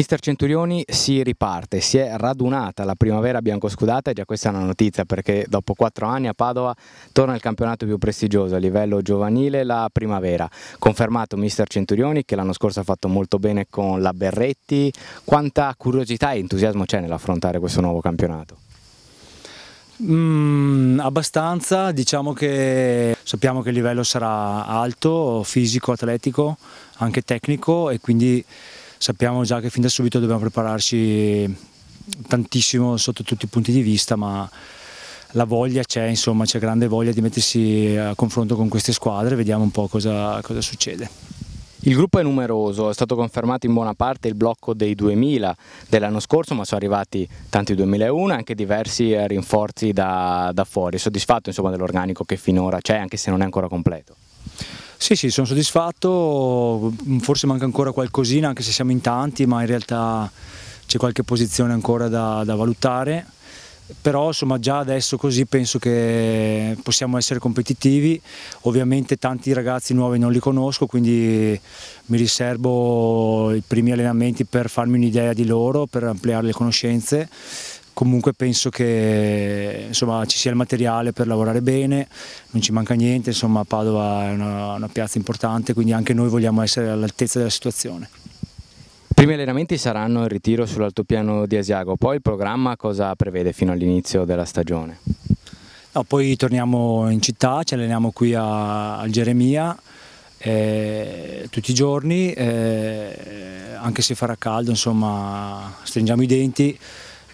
Mister Centurioni si riparte, si è radunata la primavera biancoscudata e già questa è una notizia perché dopo quattro anni a Padova torna il campionato più prestigioso a livello giovanile, la primavera. Confermato Mister Centurioni che l'anno scorso ha fatto molto bene con la Berretti, quanta curiosità e entusiasmo c'è nell'affrontare questo nuovo campionato? Mm, abbastanza, diciamo che sappiamo che il livello sarà alto, fisico, atletico, anche tecnico e quindi sappiamo già che fin da subito dobbiamo prepararci tantissimo sotto tutti i punti di vista, ma la voglia c'è, insomma, c'è grande voglia di mettersi a confronto con queste squadre, vediamo un po' cosa, cosa succede. Il gruppo è numeroso, è stato confermato in buona parte il blocco dei 2000 dell'anno scorso, ma sono arrivati tanti 2001 e anche diversi rinforzi da, da fuori. Soddisfatto dell'organico che finora c'è, anche se non è ancora completo? Sì, sì, sono soddisfatto, mm, forse manca ancora qualcosina anche se siamo in tanti, ma in realtà c'è qualche posizione ancora da, da valutare però insomma già adesso così penso che possiamo essere competitivi, ovviamente tanti ragazzi nuovi non li conosco quindi mi riservo i primi allenamenti per farmi un'idea di loro, per ampliare le conoscenze comunque penso che insomma, ci sia il materiale per lavorare bene, non ci manca niente, insomma Padova è una, una piazza importante, quindi anche noi vogliamo essere all'altezza della situazione. I primi allenamenti saranno il ritiro sull'altopiano di Asiago, poi il programma cosa prevede fino all'inizio della stagione? No, poi torniamo in città, ci alleniamo qui a, a Geremia eh, tutti i giorni, eh, anche se farà caldo, insomma, stringiamo i denti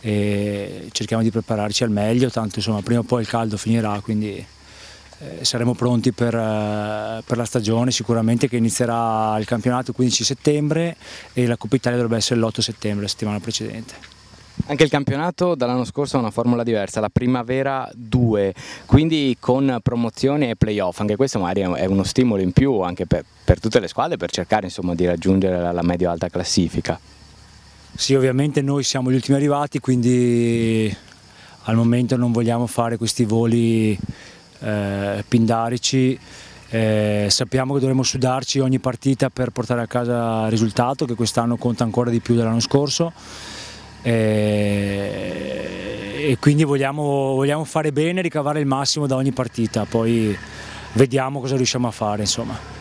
e cerchiamo di prepararci al meglio, tanto insomma prima o poi il caldo finirà, quindi eh, saremo pronti per, eh, per, la stagione sicuramente che inizierà il campionato il 15 settembre e la Coppa Italia dovrebbe essere l'8 settembre, la settimana precedente. Anche il campionato dall'anno scorso ha una formula diversa, la Primavera 2, quindi con promozione e playoff, anche questo magari è uno stimolo in più anche per, per tutte le squadre per cercare insomma, di raggiungere la medio-alta classifica. Sì, ovviamente noi siamo gli ultimi arrivati, quindi al momento non vogliamo fare questi voli eh, pindarici. Eh, sappiamo che dovremo sudarci ogni partita per portare a casa il risultato, che quest'anno conta ancora di più dell'anno scorso. Eh, e quindi vogliamo, vogliamo fare bene, ricavare il massimo da ogni partita, poi vediamo cosa riusciamo a fare. Insomma.